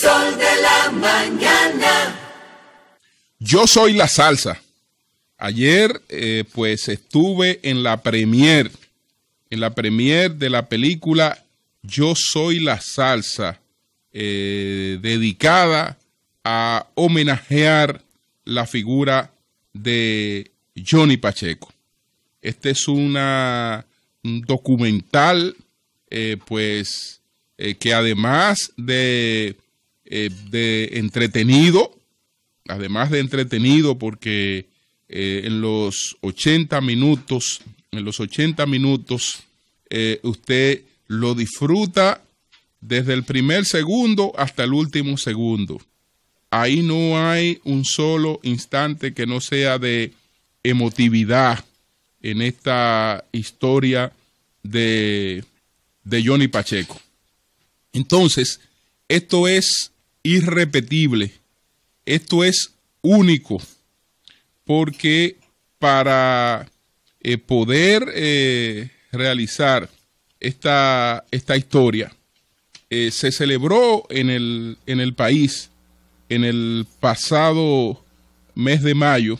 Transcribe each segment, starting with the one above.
sol de la mañana. Yo soy la salsa. Ayer, eh, pues estuve en la premier, en la premier de la película Yo soy la salsa, eh, dedicada a homenajear la figura de Johnny Pacheco. Este es una, un documental, eh, pues, que además de eh, de entretenido, además de entretenido porque eh, en los 80 minutos, en los 80 minutos eh, usted lo disfruta desde el primer segundo hasta el último segundo. Ahí no hay un solo instante que no sea de emotividad en esta historia de, de Johnny Pacheco. Entonces, esto es irrepetible. Esto es único, porque para eh, poder eh, realizar esta, esta historia, eh, se celebró en el, en el país en el pasado mes de mayo,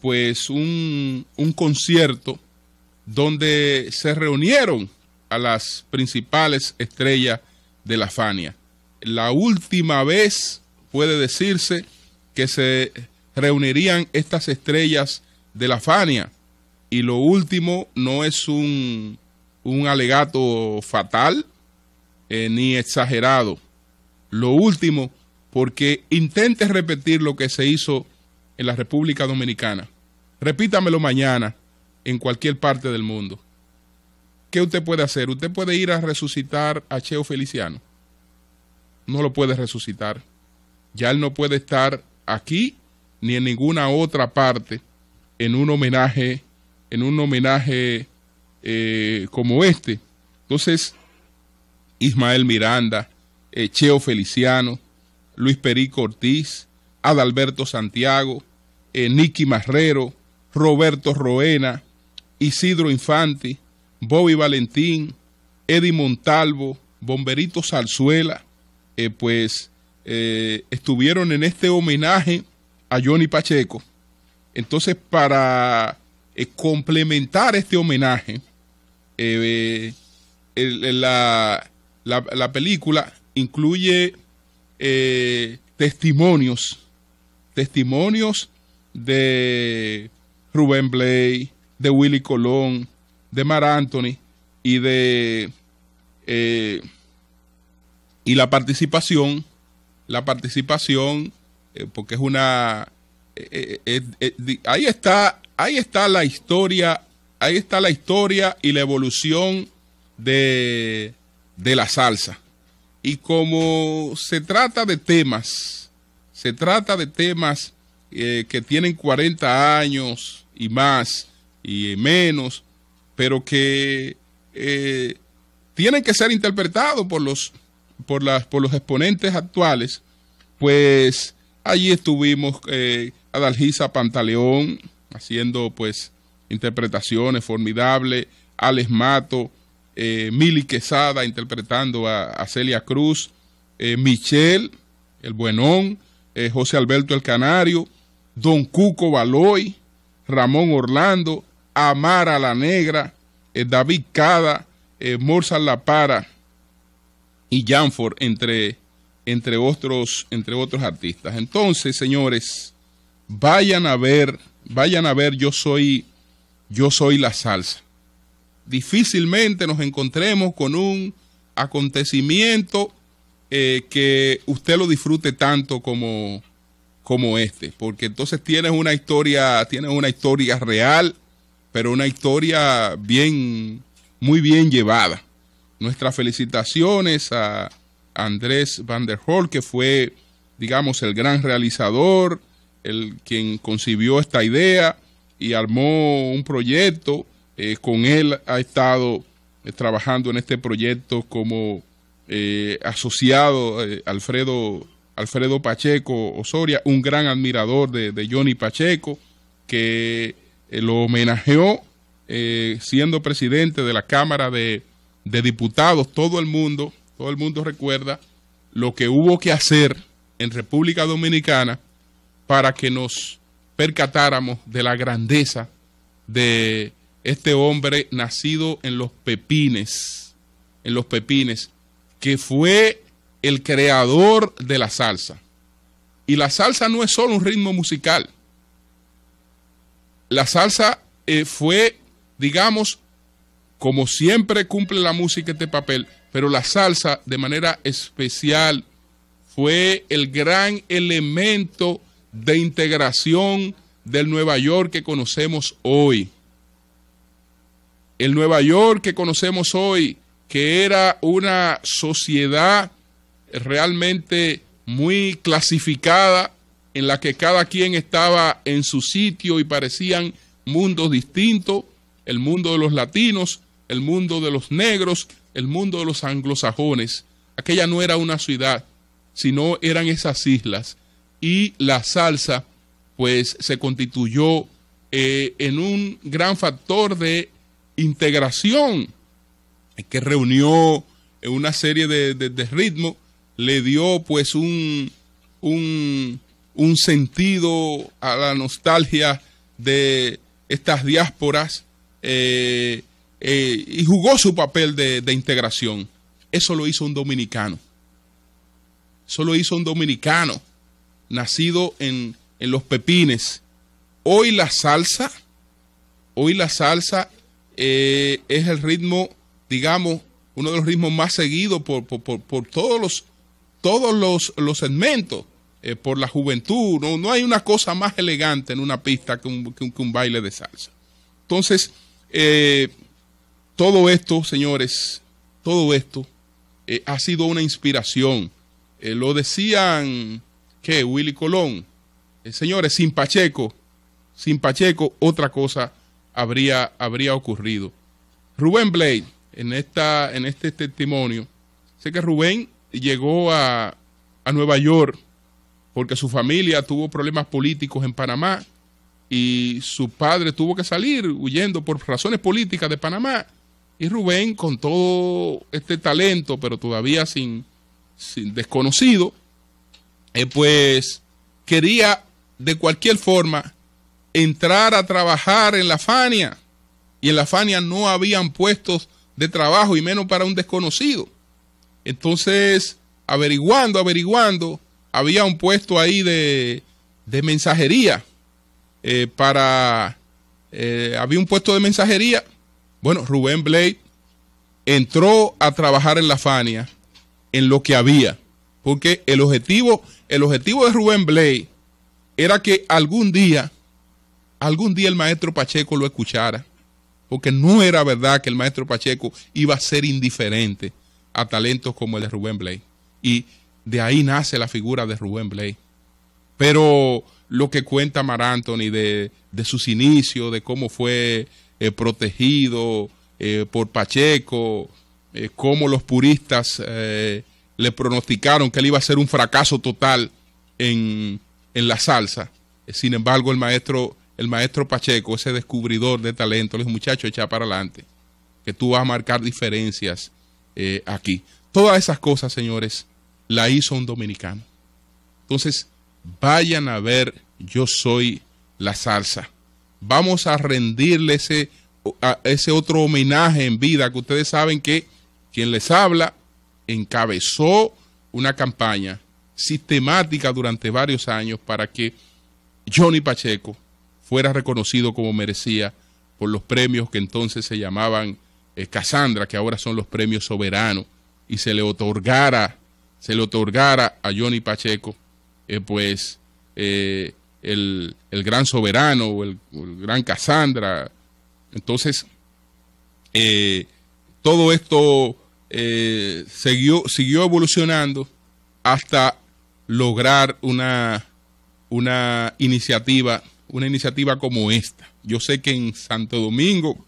pues un, un concierto donde se reunieron a las principales estrellas de la Fania la última vez puede decirse que se reunirían estas estrellas de la Fania. Y lo último no es un, alegato fatal eh, ni exagerado. Lo último, porque intente repetir lo que se hizo en la República Dominicana. Repítamelo mañana en cualquier parte del mundo. ¿Qué usted puede hacer? Usted puede ir a resucitar a Cheo Feliciano no lo puede resucitar. Ya él no puede estar aquí ni en ninguna otra parte en un homenaje, en un homenaje eh, como este. Entonces, Ismael Miranda, eh, Cheo Feliciano, Luis Perico Ortiz, Adalberto Santiago, eh, Nicky Marrero, Roberto Roena, Isidro Infante, Bobby Valentín, Eddie Montalvo, Bomberito Salzuela, eh, pues eh, estuvieron en este homenaje a Johnny Pacheco. Entonces, para eh, complementar este homenaje, la, película incluye testimonios, testimonios de Rubén Blay, de Willy Colón, de Mar Anthony y de y la participación, la participación, eh, porque es una... Eh, eh, ahí, está, ahí está la historia, ahí está la historia y la evolución de, de la salsa. Y como se trata de temas, se trata de temas que tienen 40 años y más y menos, pero que tienen que ser interpretados por los por, las, por los exponentes actuales, pues allí estuvimos eh, Adalgisa Pantaleón haciendo pues interpretaciones formidables, Alex Mato, eh, Mili Quesada interpretando a, Celia Cruz, eh, Michelle, el Buenón, José Alberto el Canario, Don Cuco Baloy, Ramón Orlando, Amara la Negra, David Cada, Morsa La Para, y Janford, entre, entre, otros, entre otros artistas. Entonces, señores, vayan a ver, vayan a ver Yo Soy, Yo Soy la Salsa. Difícilmente nos encontremos con un acontecimiento eh, que usted lo disfrute tanto como, como este, porque entonces tienes una historia, tienes una historia real, pero una historia bien, muy bien llevada. Nuestras felicitaciones a Andrés Van der Hol, que fue, digamos, el gran realizador, el quien concibió esta idea y armó un proyecto. Eh, con él ha estado eh, trabajando en este proyecto como eh, asociado Alfredo, Alfredo Pacheco Osoria, un gran admirador de Johnny Pacheco, que lo homenajeó siendo presidente de la Cámara de de diputados, todo el mundo, todo el mundo recuerda lo que hubo que hacer en República Dominicana para que nos percatáramos de la grandeza de este hombre nacido en los pepines, en los pepines, que fue el creador de la salsa. Y la salsa no es solo un ritmo musical. La salsa eh, fue, digamos, como siempre cumple la música este papel, pero la salsa de manera especial fue el gran elemento de integración del Nueva York que conocemos hoy. El Nueva York que conocemos hoy, que era una sociedad realmente muy clasificada, en la que cada quien estaba en su sitio y parecían mundos distintos, el mundo de los latinos, el mundo de los negros, el mundo de los anglosajones. Aquella no era una ciudad, sino eran esas islas. Y la salsa, pues, se constituyó eh, en un gran factor de integración que reunió una serie de, ritmos, le dio pues un, un, sentido a la nostalgia de estas diásporas eh, eh, y jugó su papel de, integración. Eso lo hizo un dominicano. Eso lo hizo un dominicano, nacido en, los pepines. Hoy la salsa, hoy la salsa eh, es el ritmo, digamos, uno de los ritmos más seguidos por, todos los todos los, segmentos, eh, por la juventud. No, no, hay una cosa más elegante en una pista que un, baile de salsa. Entonces, todo esto, señores, todo esto eh, ha sido una inspiración. Eh, lo decían, ¿qué? Willy Colón. Eh, señores, sin Pacheco, sin Pacheco, otra cosa habría, habría ocurrido. Rubén Blade, en, esta, en este testimonio, sé que Rubén llegó a, a Nueva York porque su familia tuvo problemas políticos en Panamá y su padre tuvo que salir huyendo por razones políticas de Panamá y Rubén, con todo este talento, pero todavía sin, desconocido, eh, pues quería de cualquier forma entrar a trabajar en la Fania. Y en la Fania no habían puestos de trabajo y menos para un desconocido. Entonces, averiguando, averiguando, había un puesto ahí de, mensajería eh, para... Eh, había un puesto de mensajería bueno, Rubén Blade entró a trabajar en la Fania en lo que había, porque el objetivo, el objetivo de Rubén Blade era que algún día, algún día el maestro Pacheco lo escuchara, porque no era verdad que el maestro Pacheco iba a ser indiferente a talentos como el de Rubén Blade. Y de ahí nace la figura de Rubén Blade. Pero lo que cuenta Mar Anthony de sus inicios, de cómo fue eh, protegido eh, por Pacheco, como eh, cómo los puristas le pronosticaron que él iba a ser un fracaso total en, la salsa. Sin embargo, el maestro, el maestro Pacheco, ese descubridor de talento, le dijo, muchacho, echa para adelante, que tú vas a marcar diferencias aquí. Todas esas cosas, señores, la hizo un dominicano. Entonces, vayan a ver Yo Soy la Salsa vamos a rendirle ese, otro homenaje en vida que ustedes saben que quien les habla encabezó una campaña sistemática durante varios años para que Johnny Pacheco fuera reconocido como merecía por los premios que entonces se llamaban Casandra, eh, Cassandra, que ahora son los premios soberanos, y se le otorgara, se le otorgara a Johnny Pacheco, eh, pues, eh, el, gran soberano o el, gran Casandra. Entonces, eh, todo esto eh, siguió, evolucionando hasta lograr una, una iniciativa, una iniciativa como esta. Yo sé que en Santo Domingo,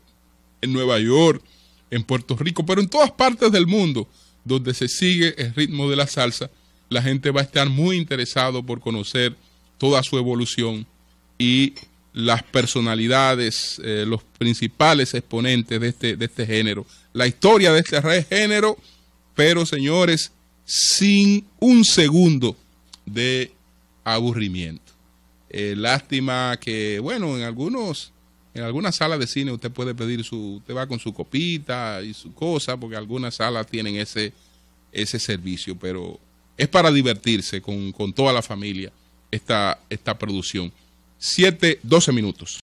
en Nueva York, en Puerto Rico, pero en todas partes del mundo donde se sigue el ritmo de la salsa, la gente va a estar muy interesado por conocer toda su evolución y las personalidades, eh, los principales exponentes de este, de este género, la historia de este género, pero señores, sin un segundo de aburrimiento. Eh, lástima que, bueno, en algunos, en algunas salas de cine usted puede pedir su, usted va con su copita y su cosa, porque algunas salas tienen ese, ese servicio, pero es para divertirse con, con toda la familia esta, esta producción. 7, 12 minutos.